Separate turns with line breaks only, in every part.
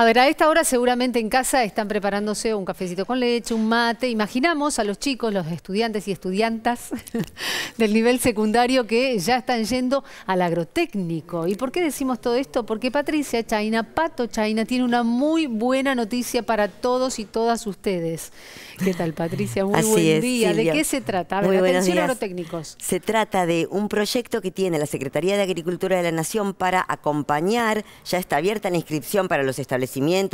A ver, a esta hora seguramente en casa están preparándose un cafecito con leche, un mate. Imaginamos a los chicos, los estudiantes y estudiantas del nivel secundario que ya están yendo al agrotécnico. ¿Y por qué decimos todo esto? Porque Patricia Chaina, Pato Chaina, tiene una muy buena noticia para todos y todas ustedes. ¿Qué tal, Patricia? Muy buen día. ¿De qué se trata? A atención agrotécnicos.
Se trata de un proyecto que tiene la Secretaría de Agricultura de la Nación para acompañar, ya está abierta la inscripción para los establecimientos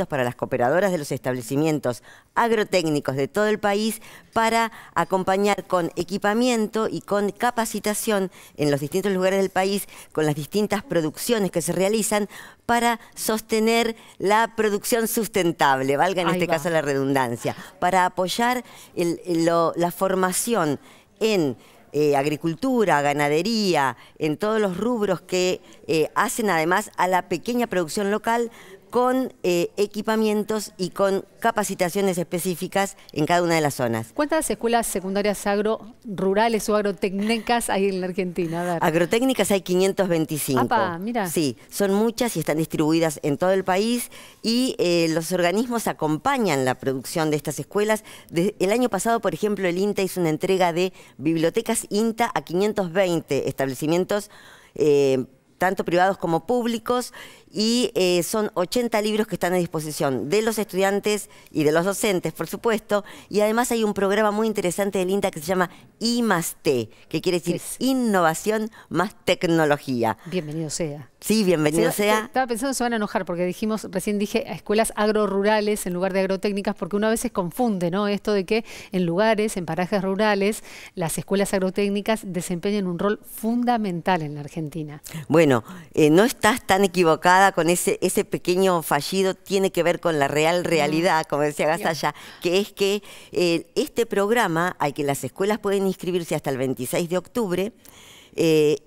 para las cooperadoras de los establecimientos agrotécnicos de todo el país, para acompañar con equipamiento y con capacitación en los distintos lugares del país, con las distintas producciones que se realizan, para sostener la producción sustentable, valga en este caso la redundancia, para apoyar la formación en eh, agricultura, ganadería, en todos los rubros que eh, hacen además a la pequeña producción local con eh, equipamientos y con capacitaciones específicas en cada una de las zonas.
¿Cuántas escuelas secundarias agro-rurales o agrotécnicas hay en la Argentina?
Agrotécnicas hay 525. ¡Apa, mira! Sí, son muchas y están distribuidas en todo el país y eh, los organismos acompañan la producción de estas escuelas. el año pasado, por ejemplo, el INTA hizo una entrega de bibliotecas INTA a 520 establecimientos eh, tanto privados como públicos, y eh, son 80 libros que están a disposición de los estudiantes y de los docentes, por supuesto, y además hay un programa muy interesante del INTA que se llama I más que quiere decir innovación más tecnología. Bienvenido sea. Sí, bienvenido sea. Eh,
estaba pensando que se van a enojar porque dijimos, recién dije, a escuelas agrorurales en lugar de agrotécnicas, porque uno a veces confunde, ¿no? Esto de que en lugares, en parajes rurales, las escuelas agrotécnicas desempeñan un rol fundamental en la Argentina.
Bueno, bueno, eh, no estás tan equivocada con ese, pequeño fallido, tiene que ver con la real mm. realidad, como decía Gazaya, que es que eh, este programa al que las escuelas pueden inscribirse hasta el 26 de octubre, eh,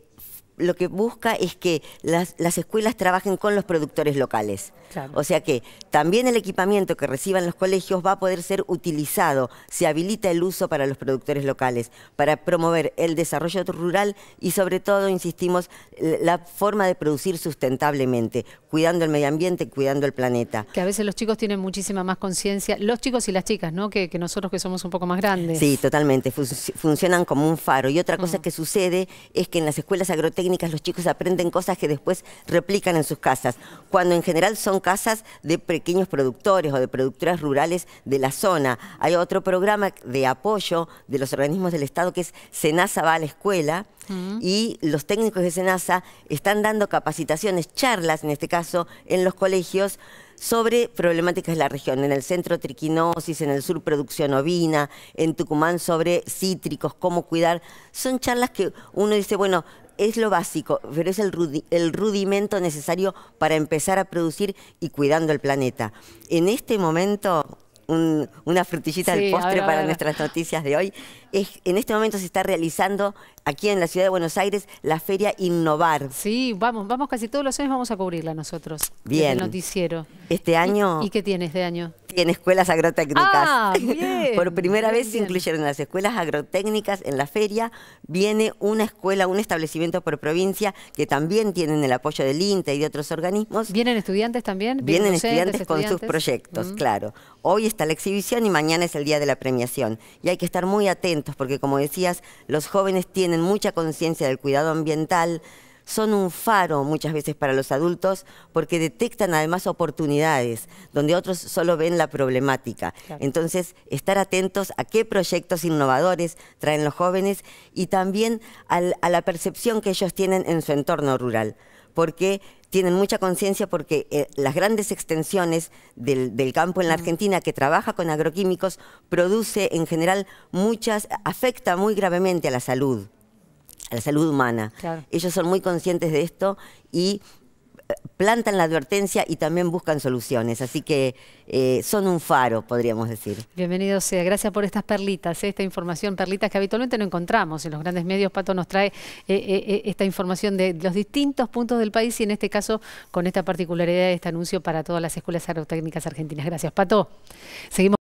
lo que busca es que las, escuelas trabajen con los productores locales. O sea que también el equipamiento que reciban los colegios va a poder ser utilizado, se habilita el uso para los productores locales, para promover el desarrollo rural y sobre todo, insistimos, la forma de producir sustentablemente, cuidando el medio ambiente, cuidando el planeta.
Que a veces los chicos tienen muchísima más conciencia, los chicos y las chicas, ¿no? Que, nosotros que somos un poco más grandes. Sí,
totalmente, funcionan como un faro. Y otra mm. cosa que sucede es que en las escuelas agrotécnicas los chicos aprenden cosas que después replican en sus casas, cuando en general son casas de pequeños productores o de productoras rurales de la zona. Hay otro programa de apoyo de los organismos del Estado que es Senasa va a la escuela mm. y los técnicos de Senasa están dando capacitaciones, charlas en este caso, en los colegios sobre problemáticas de la región, en el centro triquinosis, en el sur producción ovina, en Tucumán sobre cítricos, cómo cuidar. Son charlas que uno dice, bueno, es lo básico, pero es el, rudimento necesario para empezar a producir y cuidando el planeta. En este momento, una frutillita de del postre para nuestras noticias de hoy, es, en este momento se está realizando aquí en la ciudad de Buenos
Aires la feria Innovar. Sí, vamos, vamos casi todos los años vamos a cubrirla nosotros. Bien. El noticiero.
Este año. ¿Y, ¿Y qué
tiene este año? escuelas agrotécnicas. Ah,
por primera vez se incluyeron las escuelas agrotécnicas en la feria. Viene una escuela, un establecimiento por provincia que también tienen el apoyo del INTA y de otros organismos. ¿Vienen
estudiantes también? Vienen, estudiantes, con sus proyectos,
mm. claro. Hoy está la exhibición y mañana es el día de la premiación. Y hay que estar muy atentos porque, como decías, los jóvenes tienen mucha conciencia del cuidado ambiental, son un faro muchas veces para los adultos porque detectan además oportunidades donde otros solo ven la problemática. Entonces, estar atentos a qué proyectos innovadores traen los jóvenes y también a la percepción que ellos tienen en su entorno rural, porque tienen mucha conciencia porque eh, las grandes extensiones del, campo en la Argentina que trabaja con agroquímicos produce en general muchas, afecta muy gravemente a la salud a la salud humana. Ellos son muy conscientes de esto y eh, plantan la advertencia y también buscan soluciones. Así que eh, son un faro, podríamos decir.
Bienvenido sea. Gracias por estas perlitas, eh, esta información, perlitas que habitualmente no encontramos. En los grandes medios, Pato nos trae esta información de los distintos puntos del país y en este caso con esta particularidad de este anuncio para todas las escuelas agrotécnicas argentinas. Gracias, Pato. Seguimos.